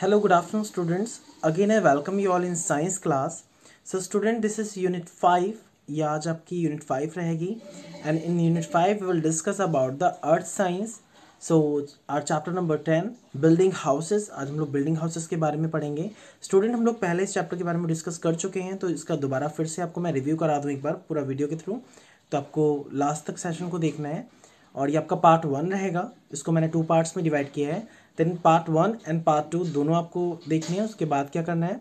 Hello good afternoon students again I welcome you all in science class so student this is unit five या आज आपकी unit five रहेगी and in unit five we will discuss about the earth science so our chapter number ten building houses आज हम लोग building houses के बारे में पढ़ेंगे स्टूडेंट हम लोग पहले इस चैप्टर के बारे में डिस्कस कर चुके हैं तो इसका दोबारा फिर से आपको मैं रिव्यू करा दूँ एक बार पूरा वीडियो के थ्रू तो आपको लास्ट तक सेशन को देखना है और ये आपका पार्ट वन रहेगा इसको मैंने टू पार्ट्स में डिवाइड किया है then part one and part two दोनों आपको देखने हैं उसके बाद क्या करना है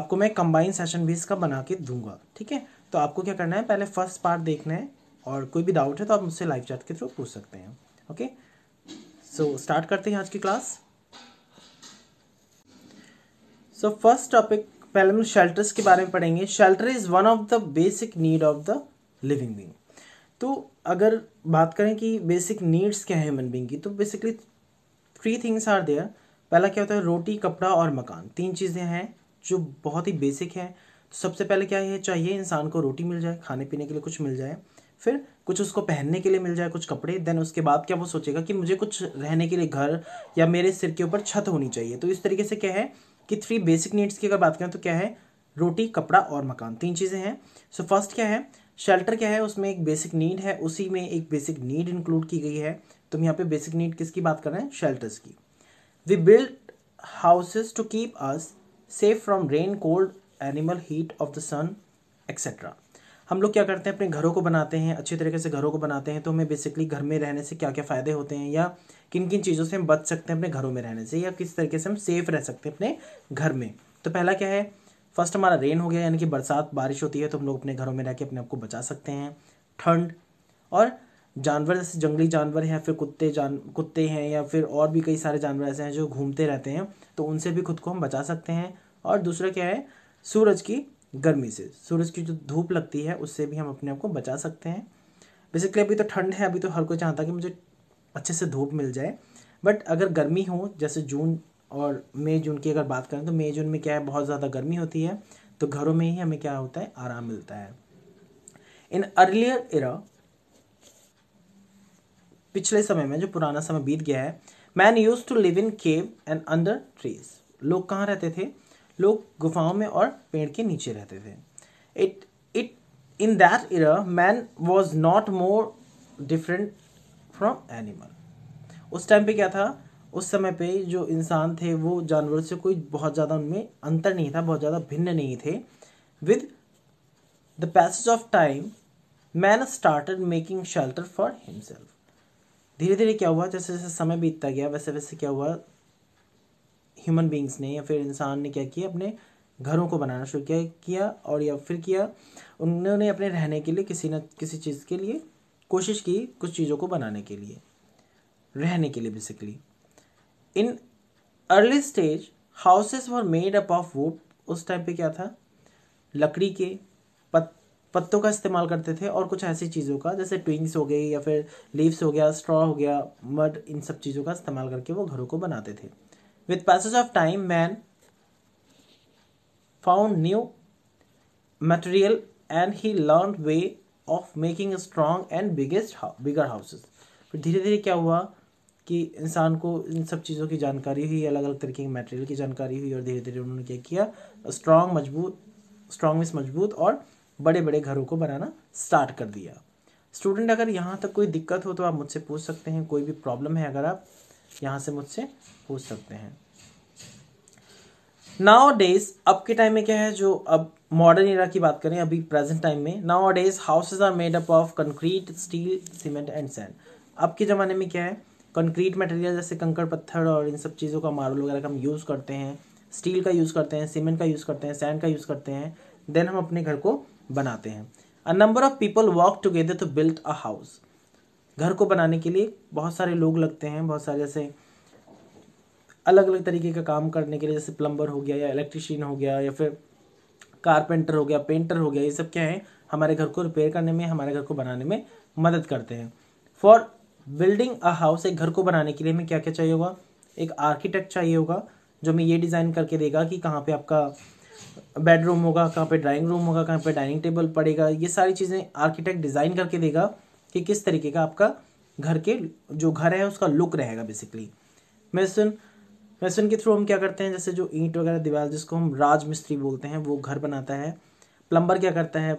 आपको मैं कंबाइन सेशन भी इसका बना के दूंगा ठीक है तो आपको क्या करना है पहले फर्स्ट पार्ट देखना है और कोई भी डाउट है तो आप मुझसे लाइव चैट के थ्रू पूछ सकते हैं ओके सो स्टार्ट करते हैं आज की क्लास सो फर्स्ट टॉपिक पहले हम शेल्टर्स के बारे में पढ़ेंगे shelter is one of the basic need of the living being तो अगर बात करें कि बेसिक नीड्स क्या है ह्यूमन बींग की तो basically three things are there पहला क्या होता है रोटी कपड़ा और मकान तीन चीज़ें हैं जो बहुत ही बेसिक है तो सबसे पहले क्या है चाहिए इंसान को रोटी मिल जाए खाने पीने के लिए कुछ मिल जाए फिर कुछ उसको पहनने के लिए मिल जाए कुछ कपड़े देन उसके बाद क्या वो सोचेगा कि मुझे कुछ रहने के लिए घर या मेरे सिर के ऊपर छत होनी चाहिए तो इस तरीके से क्या है कि थ्री बेसिक नीड्स की अगर बात करें तो क्या है रोटी कपड़ा और मकान तीन चीज़ें हैं सो फर्स्ट क्या है शेल्टर क्या है उसमें एक बेसिक नीड है उसी में एक बेसिक नीड इंक्लूड की गई है तुम यहाँ पे बेसिक नीड किसकी बात कर रहे हैं शेल्टर्स की we build houses to keep us safe from rain cold animal heat of the sun etcetera हम लोग क्या करते हैं अपने घरों को बनाते हैं अच्छे तरीके से घरों को बनाते हैं तो हमें बेसिकली घर में रहने से क्या क्या फ़ायदे होते हैं या किन किन चीज़ों से हम बच सकते हैं अपने घरों में रहने से या किस तरीके से हम सेफ रह सकते हैं अपने घर में तो पहला क्या है फर्स्ट हमारा रेन हो गया यानी कि बरसात बारिश होती है तो हम लोग अपने घरों में रह के अपने आप को बचा सकते हैं ठंड और जानवर जैसे जंगली जानवर हैं फिर कुत्ते जान कुत्ते हैं या फिर और भी कई सारे जानवर ऐसे हैं जो घूमते रहते हैं तो उनसे भी खुद को हम बचा सकते हैं और दूसरा क्या है सूरज की गर्मी से सूरज की जो धूप लगती है उससे भी हम अपने आप को बचा सकते हैं बेसिकली अभी तो ठंड है अभी तो हर कोई चाहता है कि मुझे अच्छे से धूप मिल जाए बट अगर गर्मी हो जैसे जून और मई जून की अगर बात करें तो मई जून में क्या है बहुत ज़्यादा गर्मी होती है तो घरों में ही हमें क्या होता है आराम मिलता है इन अर्लियर इरा पिछले समय में जो पुराना समय बीत गया है man use to live in cave and under trees लोग कहाँ रहते थे लोग गुफाओं में और पेड़ के नीचे रहते थे it it in that era man was not more different from animal उस टाइम पे क्या था उस समय पे जो इंसान थे वो जानवर से कोई बहुत ज़्यादा उनमें अंतर नहीं था बहुत ज़्यादा भिन्न नहीं थे with the passage of time man started making shelter for himself धीरे धीरे क्या हुआ जैसे जैसे समय बीतता गया वैसे वैसे क्या हुआ ह्यूमन बींग्स ने या फिर इंसान ने क्या किया अपने घरों को बनाना शुरू किया किया और या फिर किया उन्होंने अपने रहने के लिए किसी न किसी चीज़ के लिए कोशिश की कुछ चीज़ों को बनाने के लिए रहने के लिए basically in early stage houses were made up of wood उस टाइम पे क्या था लकड़ी के पत, पत्तों का इस्तेमाल करते थे और कुछ ऐसी चीज़ों का जैसे ट्विंग्स हो गई या फिर लीव्स हो गया स्ट्रॉ हो गया मड इन सब चीज़ों का इस्तेमाल करके वो घरों को बनाते थे with passage of time man found new material and he learn way of making strong and biggest bigger houses फिर धीरे धीरे क्या हुआ कि इंसान को इन सब चीज़ों की जानकारी हुई अलग अलग तरीके के मटेरियल की जानकारी हुई और धीरे धीरे उन्होंने क्या किया स्ट्रॉन्ग मजबूत स्ट्रॉन्ग मिस मजबूत और बड़े बड़े घरों को बनाना स्टार्ट कर दिया स्टूडेंट अगर यहाँ तक कोई दिक्कत हो तो आप मुझसे पूछ सकते हैं कोई भी प्रॉब्लम है अगर आप यहाँ से मुझसे पूछ सकते हैं नाओ डेज अब के टाइम में क्या है जो अब मॉडर्न एरा की बात करें अभी प्रेजेंट टाइम में nowadays houses are made up of concrete steel cement and sand अब के ज़माने में क्या है कंक्रीट मटेरियल जैसे कंकड़ पत्थर और इन सब चीज़ों का मार्बल वगैरह का हम यूज़ करते हैं स्टील का यूज़ करते हैं सीमेंट का यूज़ करते हैं सैंड का यूज़ करते हैं देन हम अपने घर को बनाते हैं a number of people walk together to build a house घर को बनाने के लिए बहुत सारे लोग लगते हैं बहुत सारे जैसे अलग अलग तरीके का काम करने के लिए जैसे प्लम्बर हो गया या इलेक्ट्रिशियन हो गया या फिर कारपेंटर हो गया पेंटर हो गया ये सब क्या है हमारे घर को रिपेयर करने में हमारे घर को बनाने में मदद करते हैं फॉर बिल्डिंग अ हाउस एक घर को बनाने के लिए हमें क्या क्या चाहिए होगा एक आर्किटेक्ट चाहिए होगा जो हमें ये डिज़ाइन करके देगा कि कहाँ पे आपका बेडरूम होगा कहाँ पे ड्राइंग रूम होगा कहाँ पे डाइनिंग टेबल पड़ेगा ये सारी चीज़ें आर्किटेक्ट डिज़ाइन करके देगा कि किस तरीके का आपका घर के जो घर है उसका लुक रहेगा बेसिकली मेसन मेसन के थ्रू हम क्या करते हैं जैसे जो ईंट वगैरह दीवार जिसको हम राजमिस्त्री बोलते हैं वो घर बनाता है प्लम्बर क्या करता है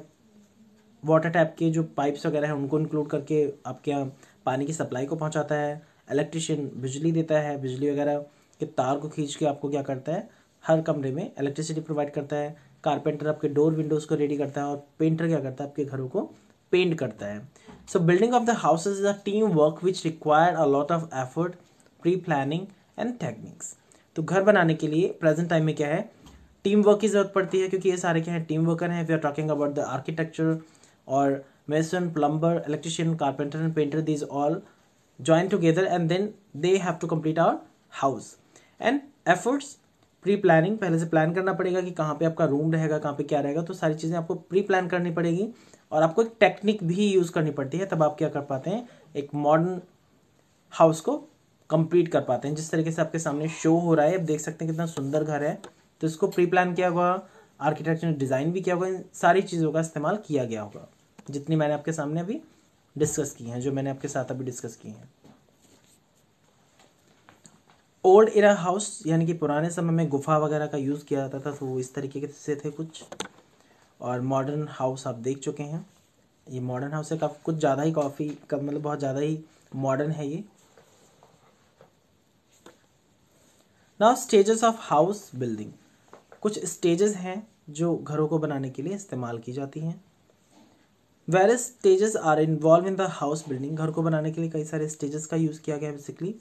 वाटर टैप के जो पाइप्स वगैरह हैं उनको इंक्लूड करके आपके यहाँ पानी की सप्लाई को पहुंचाता है इलेक्ट्रिशियन बिजली देता है बिजली वगैरह के तार को खींच के आपको क्या करता है हर कमरे में इलेक्ट्रिसिटी प्रोवाइड करता है कारपेंटर आपके डोर विंडोज़ को रेडी करता है और पेंटर क्या करता है आपके घरों को पेंट करता है so building of the houses is a team work which require a lot of effort pre planning and techniques तो घर बनाने के लिए प्रेजेंट टाइम में क्या है टीम वर्क की ज़रूरत पड़ती है क्योंकि ये सारे क्या है टीम वर्कर हैं we are talking about the architecture और mason plumber electrician carpenter and painter these all join together and then they have to complete our house and efforts pre planning पहले से प्लान करना पड़ेगा कि कहाँ पे आपका रूम रहेगा कहाँ पे क्या रहेगा तो सारी चीज़ें आपको प्री प्लान करनी पड़ेगी और आपको एक टेक्निक भी यूज़ करनी पड़ती है तब आप क्या कर पाते हैं एक मॉडर्न हाउस को कंप्लीट कर पाते हैं जिस तरीके से आपके सामने शो हो रहा है आप देख सकते हैं कितना सुंदर घर है तो इसको प्री प्लान किया हुआ आर्किटेक्चर ने डिज़ाइन भी किया हुआ इन सारी चीज़ों का इस्तेमाल किया गया होगा जितनी मैंने आपके सामने अभी डिस्कस की हैं जो मैंने आपके साथ अभी डिस्कस की हैं ओल्ड इरा हाउस यानी कि पुराने समय में गुफा वगैरह का यूज़ किया जाता था तो वो इस तरीके से थे कुछ और मॉडर्न हाउस आप देख चुके हैं ये मॉडर्न हाउस है काफ़ी कुछ ज़्यादा ही काफ़ी का मतलब बहुत ज़्यादा ही मॉडर्न है ये now stages of house building कुछ स्टेजेस हैं जो घरों को बनाने के लिए इस्तेमाल की जाती हैं where stages are involve in the house building घर को बनाने के लिए कई सारे स्टेजेस का यूज़ किया गया है basically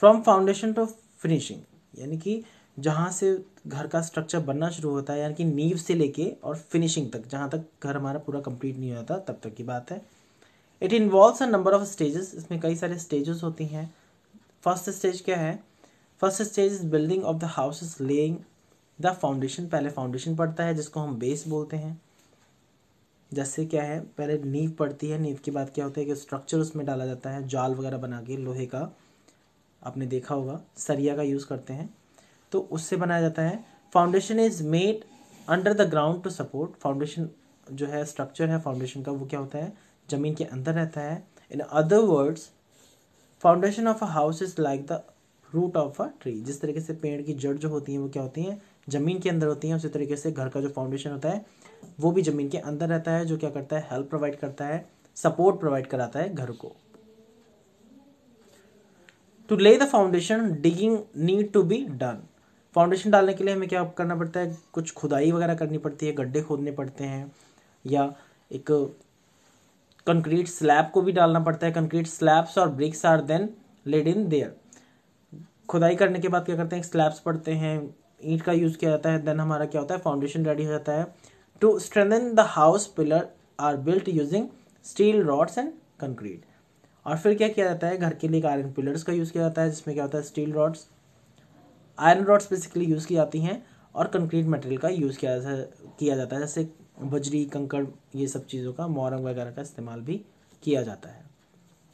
from foundation to finishing यानी कि जहाँ से घर का स्ट्रक्चर बनना शुरू होता है यानी कि नींव से लेके और फिनिशिंग तक जहाँ तक घर हमारा पूरा कंप्लीट नहीं होता तब तक की बात है it involves a number of stages इसमें कई सारे स्टेजेस होती हैं फर्स्ट स्टेज क्या है first stage is building of the house is laying the foundation पहले फाउंडेशन पड़ता है जिसको हम बेस बोलते हैं जैसे क्या है पहले नींव पड़ती है नींव के बाद क्या होता है कि स्ट्रक्चर उसमें डाला जाता है जाल वगैरह बना के लोहे का आपने देखा होगा सरिया का यूज़ करते हैं तो उससे बनाया जाता है foundation is made under the ground to support foundation जो है स्ट्रक्चर है फाउंडेशन का वो क्या होता है ज़मीन के अंदर रहता है in other words foundation of a house is like the root of a tree जिस तरीके से पेड़ की जड़ जो होती है वो क्या होती हैं ज़मीन के अंदर होती हैं उसी तरीके से घर का जो फाउंडेशन होता है वो भी ज़मीन के अंदर रहता है जो क्या करता है हेल्प प्रोवाइड करता है सपोर्ट प्रोवाइड कराता है घर को to lay the foundation digging need to be done foundation डालने के लिए हमें क्या करना पड़ता है कुछ खुदाई वगैरह करनी पड़ती है गड्ढे खोदने पड़ते हैं या एक कंक्रीट स्लैब को भी डालना पड़ता है कंक्रीट स्लैब्स और bricks are then laid in there खुदाई करने के बाद क्या करते हैं स्लैब्स पड़ते हैं ईंट का यूज़ किया जाता है देन हमारा क्या होता है फाउंडेशन रेडी हो जाता है to strengthen the house pillar are built using steel rods and concrete और फिर क्या किया जाता है घर के लिए आयरन पिलर्स का यूज़ किया जाता है जिसमें क्या होता है steel rods iron rods basically use की जाती हैं और कंक्रीट मटेरियल का यूज़ किया जाता किया जाता है जैसे बजरी कंकड़ ये सब चीज़ों का मोरंग वगैरह का इस्तेमाल भी किया जाता है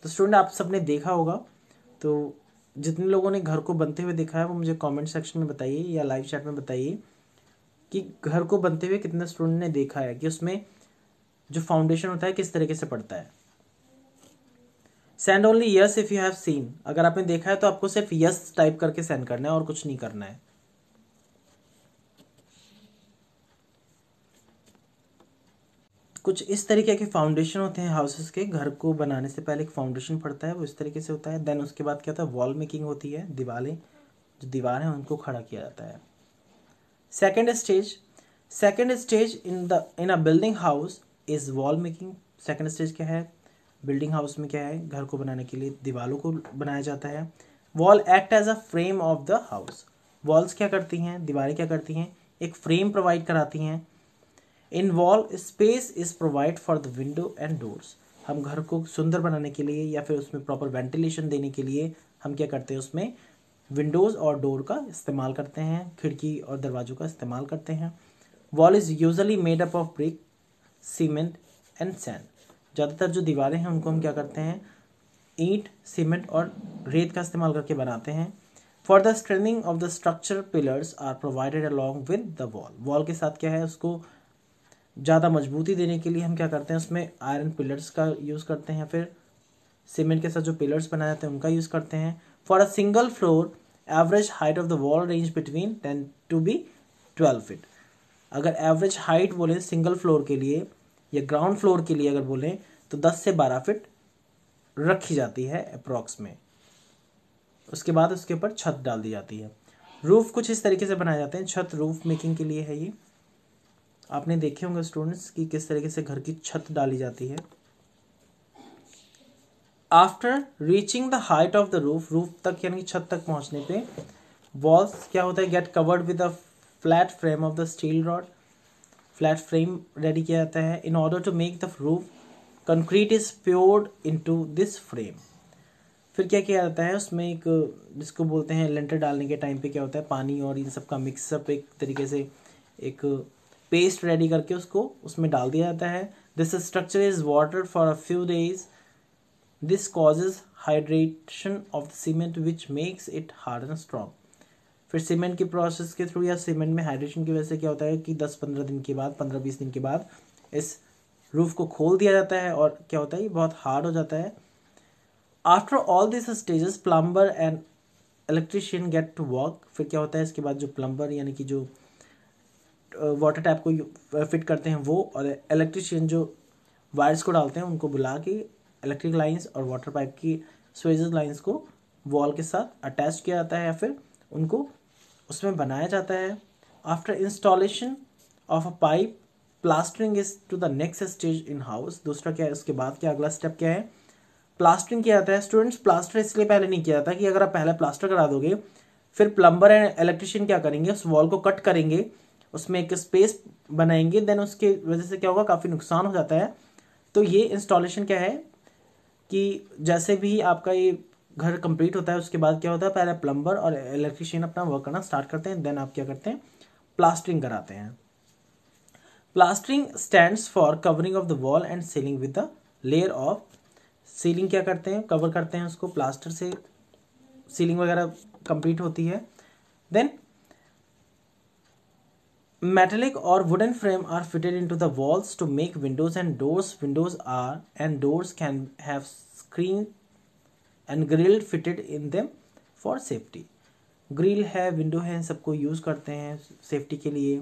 तो स्टूडेंट आप सबने देखा होगा तो जितने लोगों ने घर को बनते हुए देखा है वो मुझे कमेंट सेक्शन में बताइए या लाइव चैट में बताइए कि घर को बनते हुए कितने स्टूडेंट ने देखा है कि उसमें जो फाउंडेशन होता है किस तरीके से पड़ता है sand only yes if you have seen अगर आपने देखा है तो आपको सिर्फ यस टाइप करके सेंड करना है और कुछ नहीं करना है कुछ इस तरीके के फाउंडेशन होते हैं हाउसेस के घर को बनाने से पहले एक फाउंडेशन पड़ता है वो इस तरीके से होता है देन उसके बाद क्या होता है वॉल मेकिंग होती है दीवारें जो दीवार हैं उनको खड़ा किया जाता है second stage second stage in the in a building house is wall making second stage क्या है बिल्डिंग हाउस में क्या है घर को बनाने के लिए दीवारों को बनाया जाता है wall act as a frame of the house walls क्या करती हैं दीवारें क्या करती हैं एक फ्रेम प्रोवाइड कराती हैं in wall space is provide for the window and doors हम घर को सुंदर बनाने के लिए या फिर उसमें प्रॉपर वेंटिलेशन देने के लिए हम क्या करते हैं उसमें विंडोज़ और डोर का इस्तेमाल करते हैं खिड़की और दरवाज़ों का इस्तेमाल करते हैं wall is usually made up of brick cement and sand ज़्यादातर जो दीवारें हैं उनको हम क्या करते हैं ईंट सीमेंट और रेत का इस्तेमाल करके बनाते हैं for the straining of the structure pillars are provided along with the wall wall के साथ क्या है उसको ज़्यादा मजबूती देने के लिए हम क्या करते हैं उसमें आयरन पिलर्स का यूज़ करते हैं फिर सीमेंट के साथ जो पिलर्स बनाए जाते हैं उनका यूज़ करते हैं for a single floor average height of the wall range between ten to be twelve feet अगर एवरेज हाइट बोलें सिंगल फ्लोर के लिए या ग्राउंड फ्लोर के लिए अगर बोलें तो दस से बारह फिट रखी जाती है अप्रॉक्स में उसके बाद उसके ऊपर छत डाल दी जाती है रूफ़ कुछ इस तरीके से बनाए जाते हैं छत रूफ मेकिंग के लिए है ये आपने देखे होंगे स्टूडेंट्स कि किस तरीके से घर की छत डाली जाती है after reaching the height of the roof roof तक यानी कि छत तक पहुंचने पे वॉल्स क्या होता है get covered with a flat frame of the steel rod flat frame ready किया जाता है in order to make the roof concrete is poured to this frame फिर क्या किया जाता है उसमें एक जिसको बोलते हैं लेंटर डालने के टाइम पे क्या होता है पानी और इन सब का मिक्सअप एक तरीके से एक पेस्ट रेडी करके उसको उसमें डाल दिया जाता है this structure is water for a few days this causes hydration of the cement which makes it hard and strong फिर सीमेंट के प्रोसेस के थ्रू या सीमेंट में हाइड्रेशन की वजह से क्या होता है कि दस पंद्रह दिन के बाद पंद्रह बीस दिन के बाद इस रूफ को खोल दिया जाता है और क्या होता है ये बहुत हार्ड हो जाता है after all this stages plumber and electrician get to work फिर क्या होता है इसके बाद जो प्लम्बर यानी कि जो वाटर टैप को फिट करते हैं वो और इलेक्ट्रिशियन जो वायर्स को डालते हैं उनको बुला के इलेक्ट्रिक लाइंस और वाटर पाइप की स्वेज लाइंस को वॉल के साथ अटैच किया जाता है या फिर उनको उसमें बनाया जाता है after installation of a pipe plastering is to the next stage in house दूसरा क्या है उसके बाद क्या अगला स्टेप क्या है प्लास्टरिंग किया जाता है स्टूडेंट्स प्लास्टर इसलिए पहले नहीं किया जाता कि अगर आप पहले प्लास्टर करा दोगे फिर प्लम्बर एंड इलेक्ट्रिशियन क्या करेंगे उस वॉल को कट करेंगे उसमें एक स्पेस बनाएंगे देन उसके वजह से क्या होगा काफ़ी नुकसान हो जाता है तो ये इंस्टॉलेशन क्या है कि जैसे भी आपका ये घर कंप्लीट होता है उसके बाद क्या होता है पहले प्लम्बर और इलेक्ट्रिशियन अपना वर्क करना स्टार्ट करते हैं देन आप क्या करते हैं प्लास्टरिंग कराते हैं plastering stand for covering of the wall and ceiling with the layer of ceiling क्या करते हैं कवर करते हैं उसको प्लास्टर से सीलिंग वगैरह कंप्लीट होती है then Metallic or wooden frame are fitted into the walls to make windows and doors. Windows are and doors can have screen and grill fitted in them for safety. Grill है window है सबको use करते हैं safety के लिए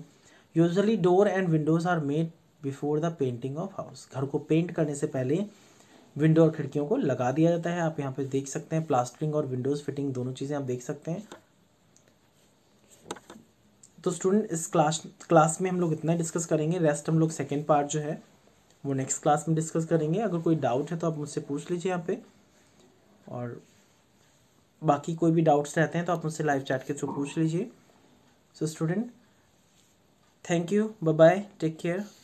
usually door and windows are made before the painting of house घर को paint करने से पहले विंडो और खिड़कियों को लगा दिया जाता है आप यहाँ पे देख सकते हैं प्लास्टरिंग और विंडोज़ फिटिंग दोनों चीज़ें आप देख सकते हैं तो स्टूडेंट इस क्लास क्लास में हम लोग इतना डिस्कस करेंगे रेस्ट हम लोग सेकेंड पार्ट जो है वो नेक्स्ट क्लास में डिस्कस करेंगे अगर कोई डाउट है तो आप मुझसे पूछ लीजिए यहाँ पे और बाकी कोई भी डाउट्स रहते हैं तो आप मुझसे लाइव चैट के थ्रू पूछ लीजिए so student thank you bye bye take care